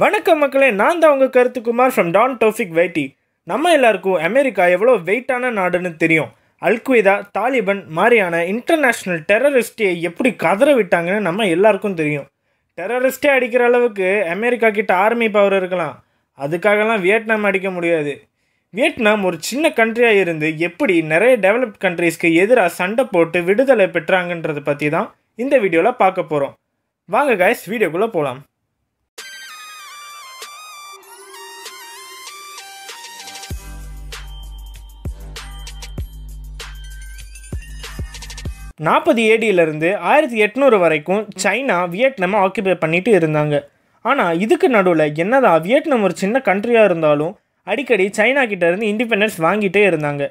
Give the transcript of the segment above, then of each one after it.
வணக்கம் மக்களே நான் தான் உங்கள் கருத்துக்குமார் ஃப்ரம் டான் டோஃபிக் வைட்டி நம்ம எல்லாருக்கும் அமெரிக்கா எவ்வளோ வெயிட்டான நாடுன்னு தெரியும் அல்குவிதா தாலிபன் மாதிரியான இன்டர்நேஷ்னல் டெரரிஸ்டே எப்படி கதற விட்டாங்கன்னு நம்ம எல்லாருக்கும் தெரியும் டெரரிஸ்டே அடிக்கிற அளவுக்கு அமெரிக்கா கிட்ட ஆர்மி பவர் இருக்கலாம் அதுக்காகலாம் வியட்நாம் அடிக்க முடியாது வியட்நாம் ஒரு சின்ன கண்ட்ரியாக இருந்து எப்படி நிறைய டெவலப்ட் கண்ட்ரீஸ்க்கு எதிராக சண்டை போட்டு விடுதலை பெற்றாங்கன்றதை பற்றி தான் இந்த வீடியோவில் பார்க்க போகிறோம் வாங்க காய்ஸ் வீடியோக்குள்ளே போகலாம் நாற்பது ஏடியிலிருந்து ஆயிரத்தி எட்நூறு வரைக்கும் சைனா வியட்நாமை ஆக்கியபை பண்ணிட்டு இருந்தாங்க ஆனால் இதுக்கு நடுவில் என்னதான் வியட்நாம் ஒரு சின்ன கண்ட்ரியாக இருந்தாலும் அடிக்கடி சைனா கிட்டேருந்து இண்டிபெண்டன்ஸ் வாங்கிட்டே இருந்தாங்க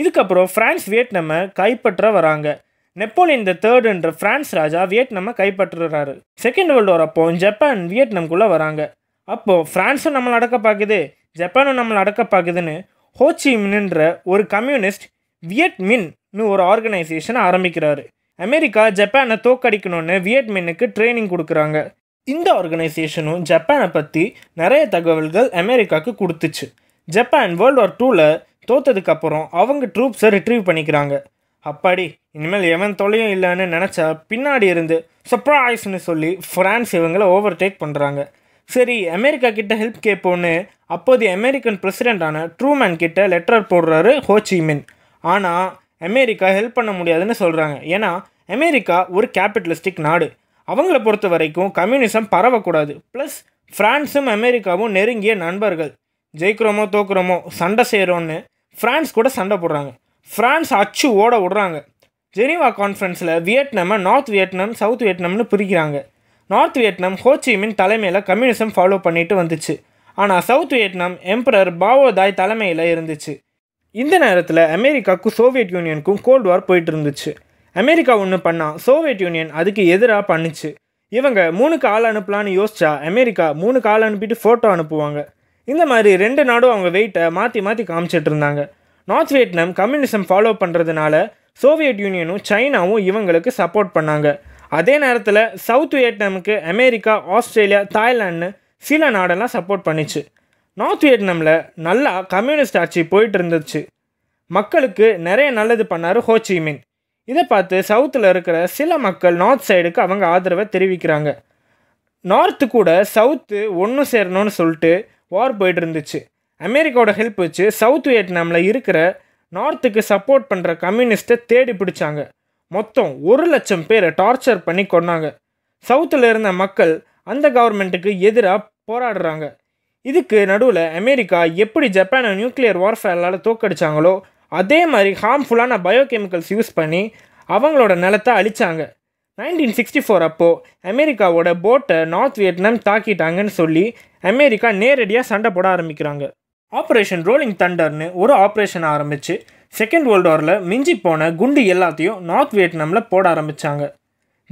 இதுக்கப்புறம் ஃப்ரான்ஸ் வியட்நாமை கைப்பற்ற வராங்க நெப்போலியன் த தேர்டுன்ற ஃப்ரான்ஸ் ராஜா வியட்நாமை கைப்பற்றுறாரு செகண்ட் வேர்ல்டு வரப்போ அப்போ ஜப்பான் வியட்நாம்குள்ளே வராங்க அப்போது ஃப்ரான்ஸும் நம்மளை அடக்க பார்க்குது ஜப்பானும் நம்மளை அடக்க பார்க்குதுன்னு ஹோச்சிமின்ன்ற ஒரு கம்யூனிஸ்ட் வியட்மின்னு ஒரு ஆர்கனைசேஷனை ஆரம்பிக்கிறாரு அமெரிக்கா ஜப்பானை தோக்கடிக்கணும்னு வியட்மின்னுக்கு ட்ரைனிங் கொடுக்குறாங்க இந்த ஆர்கனைசேஷனும் ஜப்பானை பற்றி நிறைய தகவல்கள் அமெரிக்காவுக்கு கொடுத்துச்சு ஜப்பான் வேர்ல்டு வார் டூவில் தோத்ததுக்கப்புறம் அவங்க ட்ரூப்ஸை ரிட்ரீவ் பண்ணிக்கிறாங்க அப்பாடி இனிமேல் எவன் தொலையும் இல்லைன்னு நினச்சா பின்னாடி இருந்து சர்ப்ரைஸ்னு சொல்லி ஃப்ரான்ஸ் இவங்களை ஓவர்டேக் பண்ணுறாங்க சரி அமெரிக்கா கிட்ட ஹெல்ப் கேட்போன்னு அப்போது அமெரிக்கன் பிரசிடெண்டான ட்ரூமேன் கிட்ட லெட்டர் போடுறாரு ஹோச்சிமின் ஆனால் அமெரிக்கா ஹெல்ப் பண்ண முடியாதுன்னு சொல்கிறாங்க ஏன்னா அமெரிக்கா ஒரு கேபிட்டலிஸ்டிக் நாடு அவங்கள பொறுத்த வரைக்கும் கம்யூனிசம் பரவக்கூடாது ப்ளஸ் ஃப்ரான்ஸும் அமெரிக்காவும் நெருங்கிய நண்பர்கள் ஜெயிக்கிறோமோ தோக்குறோமோ சண்டை செய்கிறோன்னு ஃப்ரான்ஸ் கூட சண்டை போடுறாங்க ஃப்ரான்ஸ் அச்சு ஓட விடுறாங்க ஜெனீவா கான்ஃபரன்ஸில் வியட்நாமை நார்த் வியட்நாம் சவுத் வியட்நாம்னு பிரிக்கிறாங்க நார்த் வியட்நாம் ஹோச்சிமின் தலைமையில் கம்யூனிசம் ஃபாலோ பண்ணிட்டு வந்துச்சு ஆனால் சவுத் வியட்நாம் எம்பரர் பாவோதாய் தலைமையில் இருந்துச்சு இந்த நேரத்தில் அமெரிக்காவுக்கும் சோவியத் யூனியனுக்கும் கோல்டு வார் போயிட்டு இருந்துச்சு அமெரிக்கா ஒன்று பண்ணால் சோவியத் யூனியன் அதுக்கு எதிராக பண்ணுச்சு இவங்க மூணுக்கு ஆள் அனுப்பலான்னு யோசிச்சா அமெரிக்கா மூணு ஆள் அனுப்பிட்டு ஃபோட்டோ அனுப்புவாங்க இந்த மாதிரி ரெண்டு நாடும் அவங்க வெயிட்டை மாற்றி மாற்றி காமிச்சிட்டு இருந்தாங்க நார்த் வியட்நாம் கம்யூனிசம் ஃபாலோ பண்ணுறதுனால சோவியத் யூனியனும் சைனாவும் இவங்களுக்கு சப்போர்ட் பண்ணாங்க அதே நேரத்தில் சவுத் வியட்நாமுக்கு அமெரிக்கா ஆஸ்திரேலியா தாய்லாண்டு சில நாடெல்லாம் சப்போர்ட் பண்ணிச்சு நார்த் வியட்நாமில் நல்லா கம்யூனிஸ்ட் ஆட்சி போயிட்டு இருந்துச்சு மக்களுக்கு நிறைய நல்லது பண்ணார் ஹோச்சிமின் இதை பார்த்து சவுத்தில் இருக்கிற சில மக்கள் நார்த் சைடுக்கு அவங்க ஆதரவை தெரிவிக்கிறாங்க நார்த்து கூட சவுத்து ஒன்று சேரணும்னு சொல்லிட்டு வார் போயிட்டு இருந்துச்சு அமெரிக்காவோட ஹெல்ப் வச்சு சவுத் வியட்நாமில் இருக்கிற நார்த்துக்கு சப்போர்ட் பண்ணுற கம்யூனிஸ்ட்டை தேடி பிடிச்சாங்க மொத்தம் ஒரு லட்சம் பேரை டார்ச்சர் பண்ணி கொண்டாங்க சவுத்தில் இருந்த மக்கள் அந்த கவர்மெண்ட்டுக்கு எதிராக போராடுறாங்க இதுக்கு நடுவில் அமெரிக்கா எப்படி ஜப்பானை நியூக்ளியர் வார்ஃபேரால் தோக்கடிச்சாங்களோ அதே மாதிரி ஹார்ம்ஃபுல்லான பயோகெமிக்கல்ஸ் யூஸ் பண்ணி அவங்களோட நிலத்தை அழித்தாங்க நைன்டீன் சிக்ஸ்டி ஃபோர் அப்போது அமெரிக்காவோட போட்டை நார்த் வியட்நாம் தாக்கிட்டாங்கன்னு சொல்லி அமெரிக்கா நேரடியாக சண்டை போட ஆரம்பிக்கிறாங்க ஆப்ரேஷன் ரோலிங் தண்டர்னு ஒரு ஆப்ரேஷன் ஆரம்பித்து செகண்ட் வேர்ல்டு வாரில் மிஞ்சி போன குண்டு எல்லாத்தையும் நார்த் வியட்நாமில் போட ஆரம்பித்தாங்க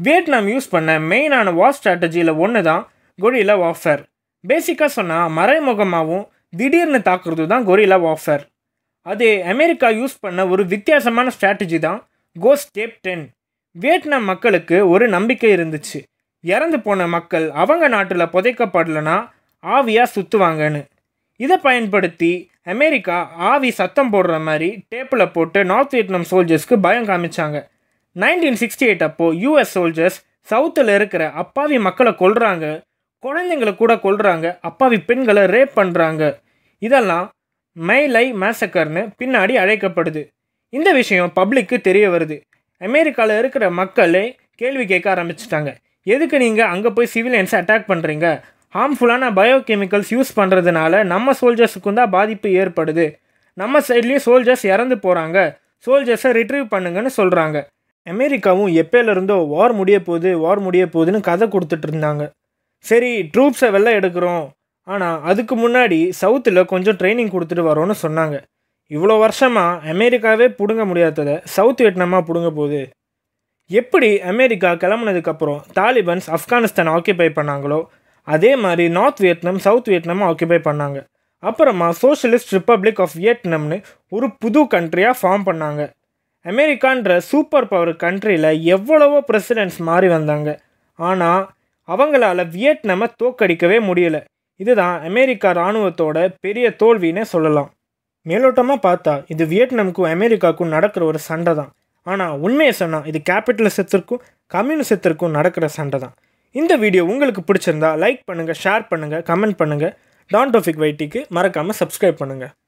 வியட்நாம் யூஸ் பண்ண மெயினான வார் ஸ்ட்ராட்டஜியில் ஒன்று தான் கொடியில் வார்ஃபேர் பேசிக்காக சொன்னால் மறைமுகமாகவும் திடீர்னு தாக்குறது தான் கொரிலா வாஃபேர் அது அமெரிக்கா யூஸ் பண்ண ஒரு வித்தியாசமான ஸ்ட்ராட்டஜி தான் கோஸ் டேப் டென் வியட்நாம் மக்களுக்கு ஒரு நம்பிக்கை இருந்துச்சு இறந்து போன மக்கள் அவங்க நாட்டில் புதைக்கப்படலைன்னா ஆவியாக சுற்றுவாங்கன்னு இதை பயன்படுத்தி அமெரிக்கா ஆவி சத்தம் போடுற மாதிரி டேப்பில் போட்டு நார்த் வியட்நாம் சோல்ஜர்ஸ்க்கு பயம் காமிச்சாங்க நைன்டீன் சிக்ஸ்டி எயிட் அப்போது யூஎஸ் சோல்ஜர்ஸ் சவுத்தில் இருக்கிற அப்பாவி மக்களை கொள்கிறாங்க குழந்தைங்களை கூட கொள்கிறாங்க அப்பாவி பெண்களை ரேப் பண்ணுறாங்க இதெல்லாம் மைலை மேசக்கர்னு பின்னாடி அழைக்கப்படுது இந்த விஷயம் பப்ளிக்கு தெரிய வருது அமெரிக்காவில் இருக்கிற மக்களே கேள்வி கேட்க ஆரம்பிச்சிட்டாங்க எதுக்கு நீங்கள் அங்கே போய் சிவிலியன்ஸை அட்டாக் பண்ணுறீங்க ஹார்ம்ஃபுல்லான பயோகெமிக்கல்ஸ் யூஸ் பண்ணுறதுனால நம்ம சோல்ஜர்ஸுக்கும் தான் பாதிப்பு ஏற்படுது நம்ம சைட்லேயும் சோல்ஜர்ஸ் இறந்து போகிறாங்க சோல்ஜர்ஸை ரிட்ரீவ் பண்ணுங்கன்னு சொல்கிறாங்க அமெரிக்காவும் எப்பேலேருந்தோ வார் முடிய போகுது வார் முடிய போகுதுன்னு கதை கொடுத்துட்ருந்தாங்க சரி ட்ரூப்ஸை வெளில எடுக்கிறோம் ஆனால் அதுக்கு முன்னாடி சவுத்தில் கொஞ்சம் ட்ரைனிங் கொடுத்துட்டு வரோம்னு சொன்னாங்க இவ்வளோ வருஷமாக அமெரிக்காவே பிடுங்க முடியாததை சவுத் வியட்நாமாக பிடுங்க போகுது எப்படி அமெரிக்கா கிளம்புனதுக்கப்புறம் தாலிபன்ஸ் ஆப்கானிஸ்தான் ஆக்கியபை பண்ணாங்களோ அதே மாதிரி நார்த் வியட்நாம் சவுத் வியட்நாமும் ஆக்கியபை பண்ணாங்க அப்புறமா சோஷலிஸ்ட் ரிப்பப்ளிக் ஆஃப் வியட்நாம்னு ஒரு புது கண்ட்ரியாக ஃபார்ம் பண்ணாங்க அமெரிக்கான்ற சூப்பர் பவர் கண்ட்ரியில் எவ்வளவோ பிரசிடென்ட்ஸ் மாறி வந்தாங்க ஆனால் அவங்களால வியட்நாம தோக்கடிக்கவே முடியலை இதுதான் அமெரிக்கா இராணுவத்தோட பெரிய தோல்வின்னே சொல்லலாம் மேலோட்டமாக பார்த்தா இது வியட்நாமுக்கும் அமெரிக்காவுக்கும் நடக்கிற ஒரு சண்டை தான் ஆனால் உண்மையை சொன்னால் இது கேபிட்டலிசத்திற்கும் கம்யூனிசத்திற்கும் நடக்கிற சண்டை தான் இந்த வீடியோ உங்களுக்கு பிடிச்சிருந்தா லைக் பண்ணுங்கள் ஷேர் பண்ணுங்கள் கமெண்ட் பண்ணுங்கள் டான் டோஃபிக் வைட்டிக்கு மறக்காமல் சப்ஸ்கிரைப் பண்ணுங்கள்